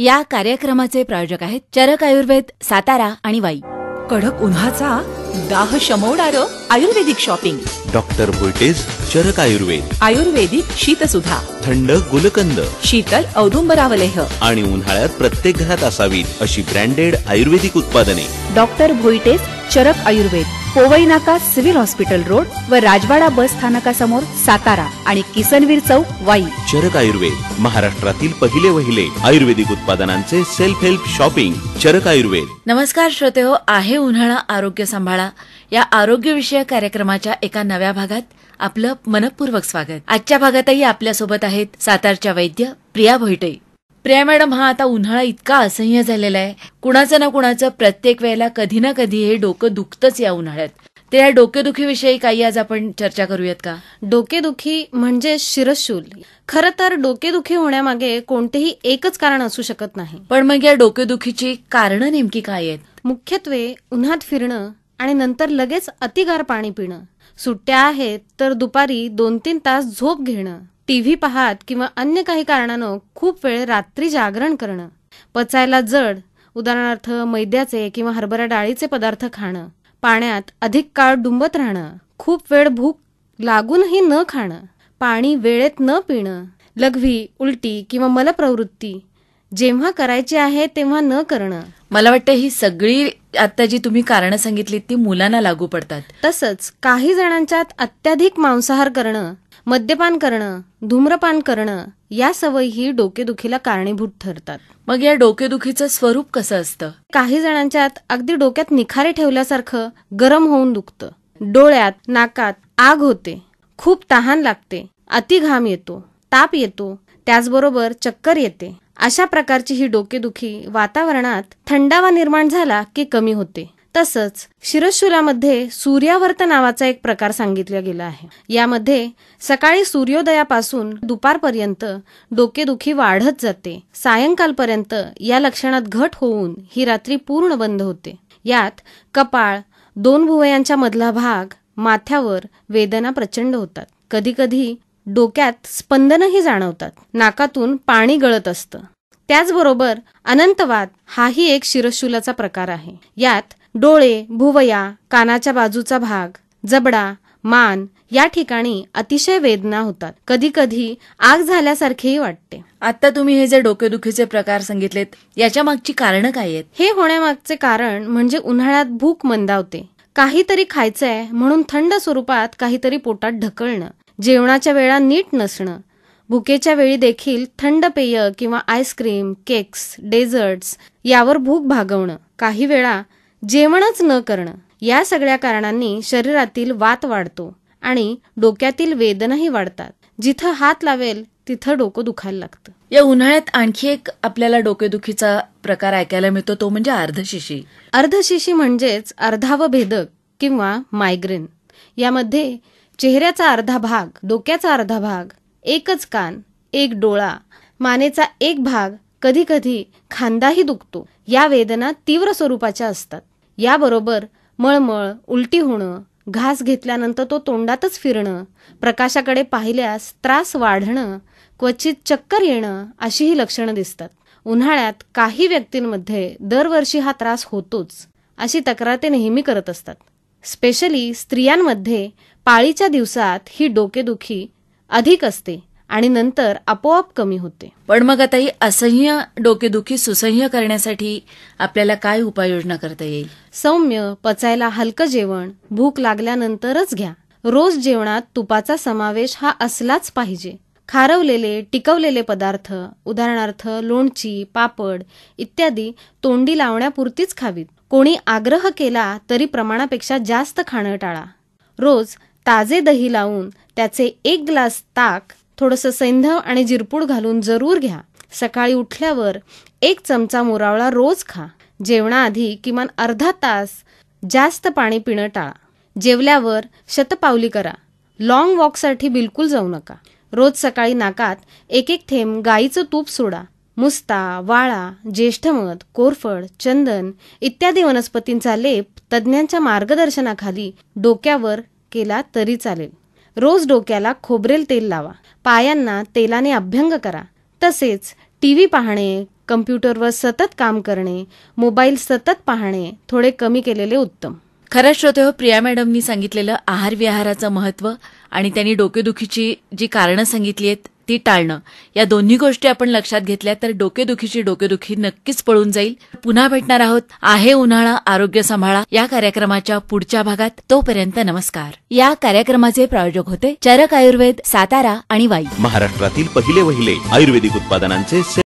या कार्यक्रमाचे प्रायोजक आहेत चरक आयुर्वेद सातारा आणि वाई कडक उन्हाचा दाह शमवणार आयुर्वेदिक शॉपिंग डॉक्टर बुलटेज चरक आयुर्वेद आयुर्वेदिक शीत सुधा थंड गुलकंद शीतल औदुंबरावलेह आणि उन्हाळ्यात प्रत्येक घरात असावी अशी ब्रँडेड आयुर्वेदिक उत्पादने डॉक्टर भोईटेस चरक आयुर्वेद पोवई नाका सिव्हिल हॉस्पिटल रोड व राजवाडा बस स्थानकासमोर सातारा आणि किसनवीर चौक वाई चरक आयुर्वेद महाराष्ट्रातील पहिले वहिले आयुर्वेदिक उत्पादनांचे self help shopping Charak Ayurveda नमस्कार श्रोते हो आहे उन्हाळा आरोग्य सांभाळा या आरोग्य विषयक कार्यक्रमाच्या एका नव्या भागात आपलं मनपूर्वक स्वागत आजच्या भागातही आपल्यासोबत आहेत सातारच्या वैद्य प्रिया भोईटे प्रिया मॅडम हा आता उन्हाळा इतका असह्य झालेला आहे कुणाचं ना कुणाचं प्रत्येक वेळेला कधी ना कधी हे डोकं दुखतच या उन्हाळ्यात तर या डोकेदुखीविषयी काही आज आपण चर्चा करूयात का डोकेदुखी म्हणजे शिरशूल खर तर डोकेदुखी होण्यामागे कोणतेही एकच कारण असू शकत नाही पण मग या डोकेदुखीची कारण नेमकी काय आहेत मुख्यत्वे उन्हात फिरणं आणि नंतर लगेच अतिगार पाणी पिणं सुट्ट्या आहेत तर दुपारी दोन तीन तास झोप घेणं टी व्ही पाहात किंवा अन्य काही कारणानं खूप वेळ रात्री जागरण करणं पचायला जड उदाहरणार्थ मैद्याचे किंवा हरभरा डाळीचे पदार्थ खाणं पाण्यात अधिक काळ डुंबत राहणं खूप वेळ भूक लागूनही न खाणं पाणी वेळेत न पिणं लघवी उलटी किंवा मलप्रवृत्ती जेव्हा करायची आहे तेव्हा न करणं मला वाटतं ही सगळी आता जी तुम्ही कारण सांगितली ती मुलांना लागू पडतात तसंच काही जणांच्यात अत्याधिक मांसाहार करणं मद्यपान करणं धूम्रपान करणं या सवयी डोकेदुखीला कारणीभूत ठरतात मग या डोकेदुखीचं स्वरूप कसं असतं काही जणांच्यात अगदी डोक्यात निखारे ठेवल्यासारखं गरम होऊन दुखतं डोळ्यात नाकात आग होते खूप तहान लागते अति घाम येतो ताप येतो त्याचबरोबर चक्कर येते अशा प्रकारची ही डोकेदुखी वातावरणात थंडावा निर्माण झाला की कमी होते तसंच शिरशुरामध्ये सूर्यावर्त नावाचा एक प्रकार सांगितला गेला आहे यामध्ये सकाळी सूर्योदयापासून दुपारपर्यंत डोकेदुखी वाढत जाते सायंकाळपर्यंत या लक्षणात घट होऊन ही रात्री पूर्ण बंद होते यात कपाळ दोन भुवयांच्या मधला भाग माथ्यावर वेदना प्रचंड होतात कधीकधी डोक्यात स्पंदनही जाणवतात नाकातून पाणी गळत असतं त्याचबरोबर अनंतवाद हाही एक शिरशुलाचा प्रकार आहे यात डोळे भुवया कानाच्या बाजूचा भाग जबडा मान या ठिकाणी अतिशय वेदना होतात कधी कधी आग झाल्यासारखेही वाटते आता तुम्ही हे जे डोकेदुखीचे प्रकार सांगितलेत याच्या मागची कारणं काय आहेत हे होण्यामागचे कारण म्हणजे उन्हाळ्यात भूक मंदावते काहीतरी खायचंय म्हणून थंड स्वरूपात काहीतरी पोटात ढकलणं जेवणाच्या वेळा नीट नसणं भुकेच्या वेळी देखील थंड पेय किंवा आईस्क्रीम केक्स डेझर्ट्स यावर भूक भागवणं काही वेळा जेवणच न करणं या सगळ्या कारणांनी शरीरातील वात वाढतो आणि डोक्यातील वेदनाही वाढतात जिथं हात लावेल तिथं डोकं दुखायला लागतं या उन्हाळ्यात आणखी एक आपल्याला डोकेदुखीचा प्रकार ऐकायला मिळतो तो म्हणजे अर्धशिशी अर्धशिशी म्हणजेच अर्धाव भेदक किंवा मायग्रेन यामध्ये चेहऱ्याचा अर्धा भाग डोक्याचा अर्धा भाग एकच कान एक डोळा मानेचा एक भाग कधीकधी खांदाही दुखतो या वेदना तीव्र स्वरूपाच्या असतात याबरोबर मळमळ उलटी होणं घास घेतल्यानंतर तो तोंडातच फिरणं प्रकाशाकडे पाहिल्यास त्रास वाढणं क्वचित चक्कर येणं अशी ही लक्षणं दिसतात उन्हाळ्यात काही व्यक्तींमध्ये दरवर्षी हा त्रास होतोच अशी तक्रार ते नेहमी करत असतात स्पेशली स्त्रियांमध्ये पाळीच्या दिवसात ही डोकेदुखी अधिक असते आणि नंतर आपोआप कमी होते पण मग आता ही असह्य डोकेदुखी सुसह्य करण्यासाठी आपल्याला काय उपाययोजना करता येईल सौम्य पचायला हलकं जेवण भूक लागल्यानंतरच घ्या रोज जेवणात तुपाचा समावेश हा असलाच पाहिजे खारवलेले टिकवलेले पदार्थ उदाहरणार्थ लोणची पापड इत्यादी तोंडी लावण्यापुरतीच खावीत कोणी आग्रह केला तरी प्रमाणापेक्षा जास्त खाणं टाळा रोज ताजे दही लावून त्याचे एक ग्लास ताक थोडंसं सैंधव आणि जिरपूड घालून जरूर घ्या सकाळी उठल्यावर एक चमचा मुरावळा रोज खा जेवणाआधी किमान अर्धा तास जास्त पाणी पिणं टाळा जेवल्यावर शतपावली करा लॉंग वॉकसाठी बिलकुल जाऊ नका रोज सकाळी नाकात एक एक थेंब गाईचं तूप सोडा मुस्ता वाळा ज्येष्ठमध कोरफड चंदन इत्यादी वनस्पतींचा लेप तज्ज्ञांच्या मार्गदर्शनाखाली डोक्यावर केला तरी चालेल रोज डोक्याला खोबरेल तेल लावा पायांना तेलाने अभ्यंग करा तसेच टी व्ही पाहणे कम्प्युटरवर सतत काम करणे मोबाईल सतत पाहणे थोडे कमी केलेले उत्तम खरं श्रोते हो प्रिया मॅडमनी सांगितलेलं आहार विहाराचं महत्व, आणि त्यांनी डोकेदुखीची जी कारणं सांगितली आहेत ती टाळणं या दोन्ही गोष्टी आपण लक्षात घेतल्या तर डोकेदुखीची डोकेदुखी नक्कीच पळून जाईल पुन्हा भेटणार आहोत आहे उन्हाळा आरोग्य सांभाळा या कार्यक्रमाच्या पुढच्या भागात तोपर्यंत नमस्कार या कार्यक्रमाचे प्रायोजक होते चरक आयुर्वेद सातारा आणि वाई महाराष्ट्रातील पहिले वहिले आयुर्वेदिक उत्पादनांचे